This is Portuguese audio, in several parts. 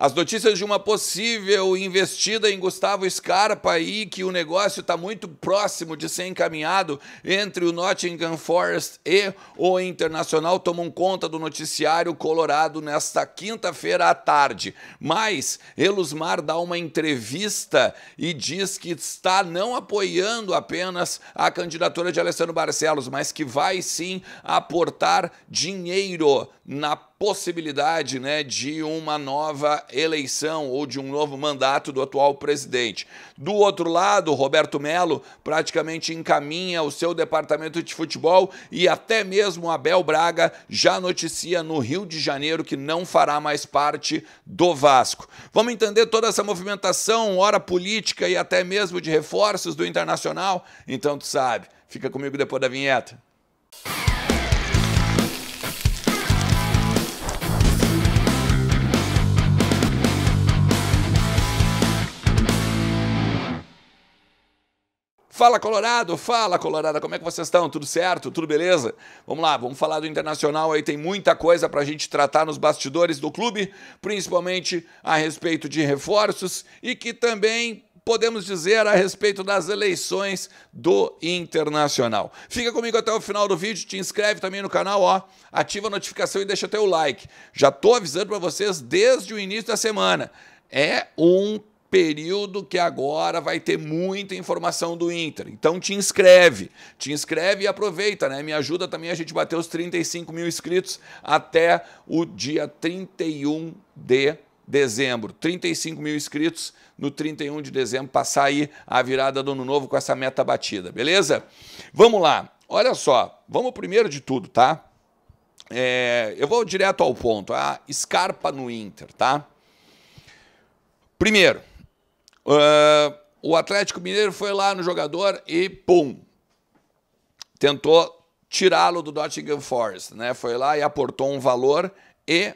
As notícias de uma possível investida em Gustavo Scarpa e que o negócio está muito próximo de ser encaminhado entre o Nottingham Forest e o Internacional tomam conta do noticiário colorado nesta quinta-feira à tarde. Mas Elusmar dá uma entrevista e diz que está não apoiando apenas a candidatura de Alessandro Barcelos, mas que vai sim aportar dinheiro na possibilidade né, de uma nova eleição ou de um novo mandato do atual presidente. Do outro lado, Roberto Melo praticamente encaminha o seu departamento de futebol e até mesmo Abel Braga já noticia no Rio de Janeiro que não fará mais parte do Vasco. Vamos entender toda essa movimentação, hora política e até mesmo de reforços do Internacional? Então tu sabe, fica comigo depois da vinheta. Fala Colorado, fala Colorado, como é que vocês estão? Tudo certo? Tudo beleza? Vamos lá, vamos falar do Internacional aí, tem muita coisa para a gente tratar nos bastidores do clube, principalmente a respeito de reforços e que também podemos dizer a respeito das eleições do Internacional. Fica comigo até o final do vídeo, te inscreve também no canal, ó, ativa a notificação e deixa teu like. Já tô avisando para vocês desde o início da semana. É um período que agora vai ter muita informação do Inter. Então te inscreve, te inscreve e aproveita, né? Me ajuda também a gente bater os 35 mil inscritos até o dia 31 de dezembro. 35 mil inscritos no 31 de dezembro, passar aí a virada do ano novo com essa meta batida, beleza? Vamos lá, olha só, vamos primeiro de tudo, tá? É, eu vou direto ao ponto, a ah, escarpa no Inter, tá? Primeiro, ah, o Atlético Mineiro foi lá no jogador e pum, tentou tirá-lo do Nottingham Forest, né? Foi lá e aportou um valor e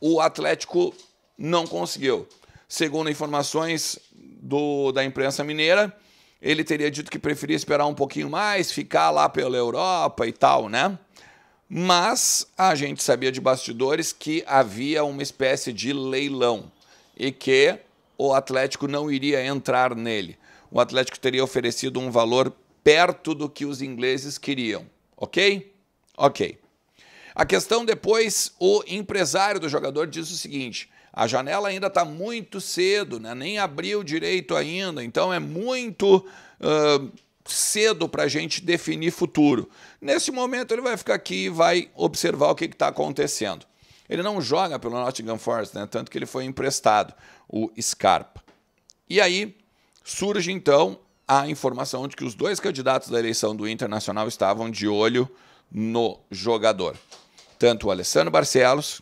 o Atlético não conseguiu. Segundo informações do, da imprensa mineira, ele teria dito que preferia esperar um pouquinho mais, ficar lá pela Europa e tal, né? Mas a gente sabia de bastidores que havia uma espécie de leilão e que o Atlético não iria entrar nele. O Atlético teria oferecido um valor perto do que os ingleses queriam, ok? Ok. A questão depois, o empresário do jogador diz o seguinte: a janela ainda está muito cedo, né? nem abriu direito ainda, então é muito uh, cedo para a gente definir futuro. Nesse momento, ele vai ficar aqui e vai observar o que está acontecendo. Ele não joga pelo Nottingham Forest, né? tanto que ele foi emprestado, o Scarpa. E aí surge então a informação de que os dois candidatos da eleição do Internacional estavam de olho no jogador, tanto o Alessandro Barcelos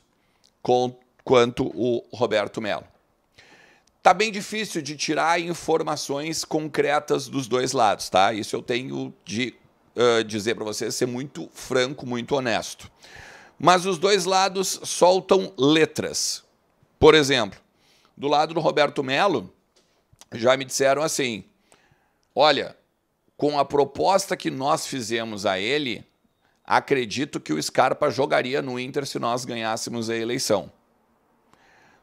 com, quanto o Roberto Melo. Tá bem difícil de tirar informações concretas dos dois lados, tá? Isso eu tenho de uh, dizer para vocês, ser muito franco, muito honesto. Mas os dois lados soltam letras. Por exemplo, do lado do Roberto Melo, já me disseram assim: olha, com a proposta que nós fizemos a ele, acredito que o Scarpa jogaria no Inter se nós ganhássemos a eleição.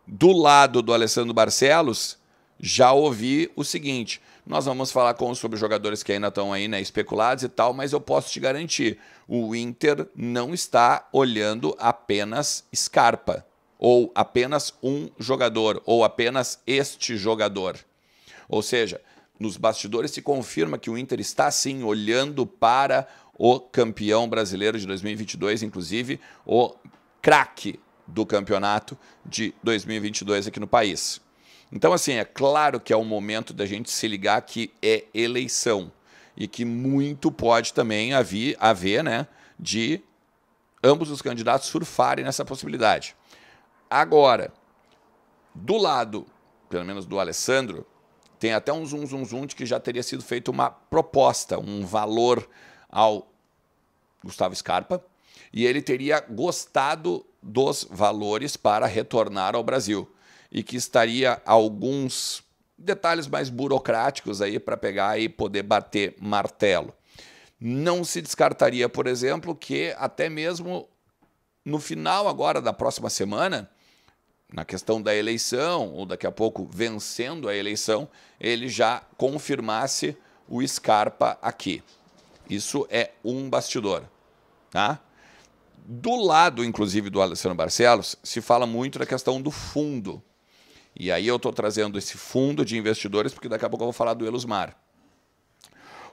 Do lado do Alessandro Barcelos, já ouvi o seguinte: nós vamos falar com sobre jogadores que ainda estão aí, né, especulados e tal, mas eu posso te garantir, o Inter não está olhando apenas Scarpa ou apenas um jogador ou apenas este jogador. Ou seja, nos bastidores se confirma que o Inter está sim olhando para o campeão brasileiro de 2022, inclusive o craque do campeonato de 2022 aqui no país. Então, assim, é claro que é o momento da gente se ligar que é eleição e que muito pode também haver, haver né, de ambos os candidatos surfarem nessa possibilidade. Agora, do lado, pelo menos do Alessandro, tem até um zoom, zoom, zoom de que já teria sido feita uma proposta, um valor ao Gustavo Scarpa, e ele teria gostado dos valores para retornar ao Brasil e que estaria alguns detalhes mais burocráticos aí para pegar e poder bater martelo. Não se descartaria, por exemplo, que até mesmo no final agora da próxima semana, na questão da eleição, ou daqui a pouco vencendo a eleição, ele já confirmasse o Scarpa aqui. Isso é um bastidor, tá? Do lado, inclusive, do Alessandro Barcelos, se fala muito da questão do fundo. E aí eu estou trazendo esse fundo de investidores, porque daqui a pouco eu vou falar do Elusmar.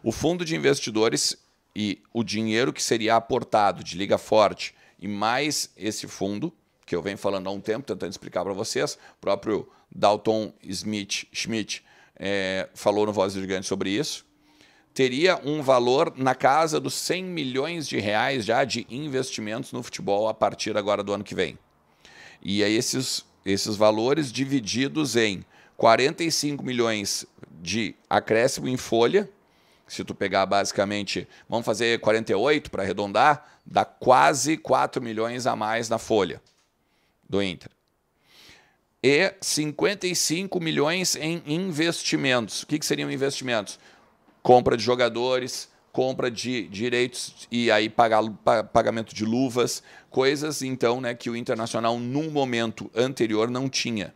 O fundo de investidores e o dinheiro que seria aportado de Liga Forte e mais esse fundo, que eu venho falando há um tempo, tentando explicar para vocês, o próprio Dalton Smith Schmidt é, falou no Voz Gigante sobre isso, teria um valor na casa dos 100 milhões de reais já de investimentos no futebol a partir agora do ano que vem. E aí esses esses valores divididos em 45 milhões de acréscimo em folha. Se tu pegar basicamente, vamos fazer 48 para arredondar, dá quase 4 milhões a mais na folha do Inter. E 55 milhões em investimentos. O que, que seriam investimentos? Compra de jogadores, compra de direitos e aí pagar, pagamento de luvas, coisas então né, que o Internacional num momento anterior não tinha.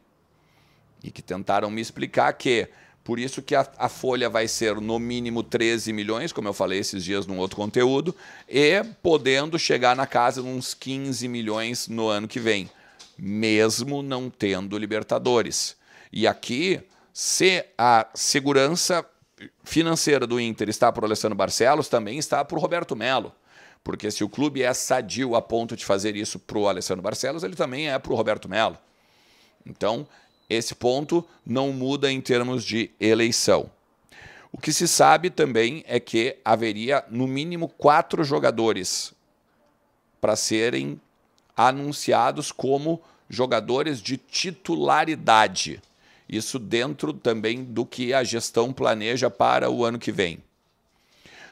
E que tentaram me explicar que por isso que a, a, folha vai ser no mínimo 13 milhões, como eu falei esses dias num outro conteúdo, e podendo chegar na casa uns 15 milhões no ano que vem, mesmo não tendo Libertadores. E aqui, se a segurança financeira do Inter está para o Alessandro Barcelos, também está para o Roberto Melo. Porque se o clube é sadio a ponto de fazer isso para o Alessandro Barcelos, ele também é para o Roberto Melo. Então, esse ponto não muda em termos de eleição. O que se sabe também é que haveria, no mínimo, quatro jogadores para serem anunciados como jogadores de titularidade isso dentro também do que a gestão planeja para o ano que vem.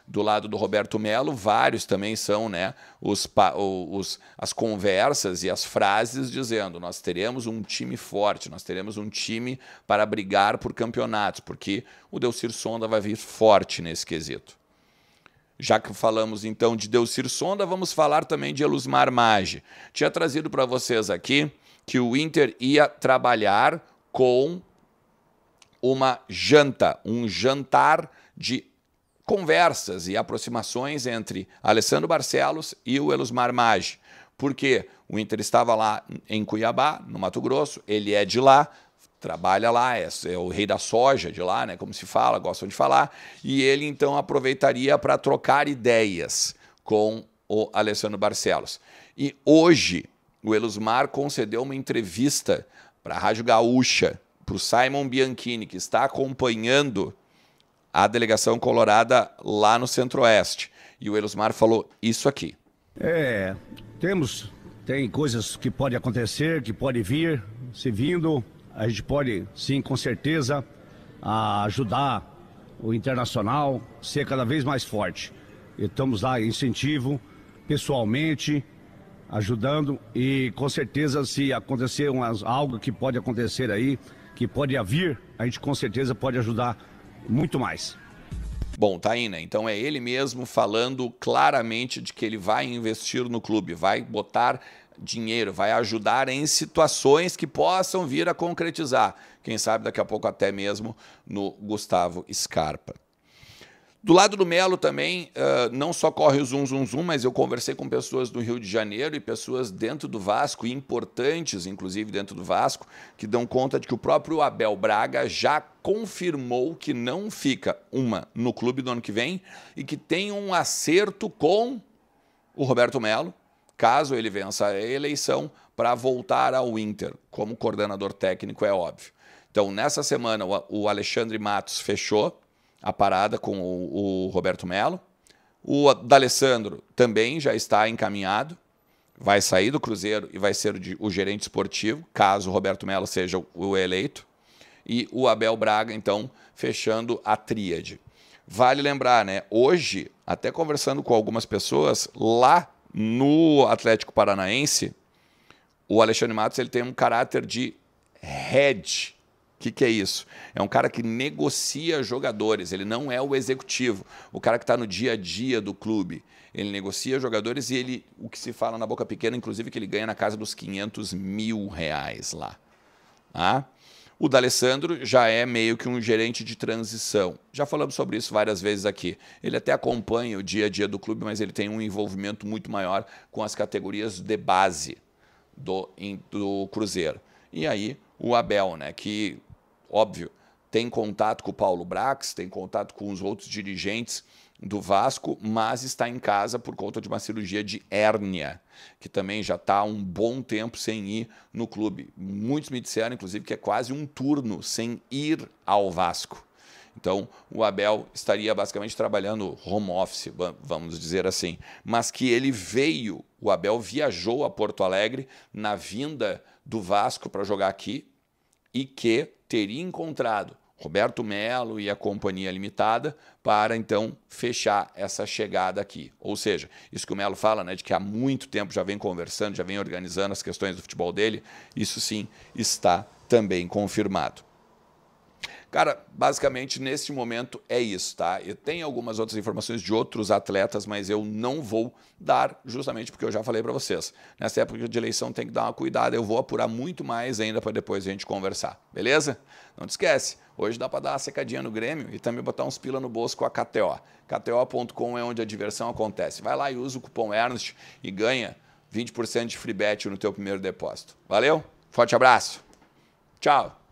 Do lado do Roberto Melo, vários também são né, os, os, as conversas e as frases dizendo: nós teremos um time forte, nós teremos um time para brigar por campeonatos, porque o Delcir Sonda vai vir forte nesse quesito. Já que falamos então de Delcir Sonda, vamos falar também de Elusmar Marmage. Tinha trazido para vocês aqui que o Inter ia trabalhar com uma janta, um jantar de conversas e aproximações entre Alessandro Barcelos e o Elusmar Maggi. Porque o Inter estava lá em Cuiabá, no Mato Grosso, ele é de lá, trabalha lá, é, é, o rei da soja de lá, né, como se fala, gostam de falar, e ele então aproveitaria para trocar ideias com o Alessandro Barcelos. E hoje o Elusmar concedeu uma entrevista para a Rádio Gaúcha, para o Simon Bianchini, que está acompanhando a delegação colorada lá no Centro-Oeste. E o Elosmar falou isso aqui. É, temos, tem coisas que pode acontecer, que pode vir, se vindo, a gente pode, sim, com certeza, ajudar o internacional ser cada vez mais forte. E estamos lá, incentivo, pessoalmente, ajudando e com certeza se acontecer umas, algo que pode acontecer aí, que pode vir, a gente com certeza pode ajudar muito mais. Bom, tá aí, né? Então é ele mesmo falando claramente de que ele vai investir no clube, vai botar dinheiro, vai ajudar em situações que possam vir a concretizar. Quem sabe daqui a pouco até mesmo no Gustavo Scarpa. Do lado do Melo também, uh, não só corre o zum, zum, zum, mas eu conversei com pessoas do Rio de Janeiro e pessoas dentro do Vasco, importantes, inclusive dentro do Vasco, que dão conta de que o próprio Abel Braga já confirmou que não fica uma no clube do ano que vem e que tem um acerto com o Roberto Melo, caso ele vença a eleição, para voltar ao Inter, como coordenador técnico, é óbvio. Então, nessa semana, o Alexandre Matos fechou a parada com o, o Roberto Melo. O D'Alessandro também já está encaminhado, vai sair do Cruzeiro e vai ser o, o gerente esportivo, caso o Roberto Melo seja o, o eleito. E o Abel Braga, então, fechando a tríade. Vale lembrar, né? Hoje, até conversando com algumas pessoas, lá no Atlético Paranaense, o Alexandre Matos ele tem um caráter de head o que, que, é isso? É um cara que negocia jogadores, ele não é o executivo. O cara que está no dia a dia do clube. Ele negocia jogadores e ele, o que se fala na boca pequena, inclusive, é que ele ganha na casa dos 500 mil reais lá. Ah? O D'Alessandro já é meio que um gerente de transição. Já falamos sobre isso várias vezes aqui. Ele até acompanha o dia a dia do clube, mas ele tem um envolvimento muito maior com as categorias de base do, do Cruzeiro. E aí o Abel, né, que óbvio, tem contato com o Paulo Brax, tem contato com os outros dirigentes do Vasco, mas está em casa por conta de uma cirurgia de hérnia, que também já está há um bom tempo sem ir no clube. Muitos me disseram, inclusive, que é quase um turno sem ir ao Vasco. Então, o Abel estaria basicamente trabalhando home office, vamos dizer assim. Mas que ele veio, o Abel viajou a Porto Alegre na vinda do Vasco para jogar aqui e que teria encontrado Roberto Melo e a Companhia Limitada para então fechar essa chegada aqui. Ou seja, isso que o Melo fala, né, de que há muito tempo já vem conversando, já vem organizando as questões do futebol dele, isso sim está também confirmado. Cara, basicamente neste momento é isso, tá? Eu tenho algumas outras informações de outros atletas, mas eu não vou dar, justamente porque eu já falei para vocês. Nessa época de eleição tem que dar uma cuidada, eu vou apurar muito mais ainda para depois a gente conversar, beleza? Não te esquece, hoje dá para dar uma secadinha no Grêmio e também botar uns pila no bolso com a KTO. KTO.com é onde a diversão acontece. Vai lá e usa o cupom Ernst e ganha 20% de free bet no teu primeiro depósito. Valeu? Forte abraço. Tchau.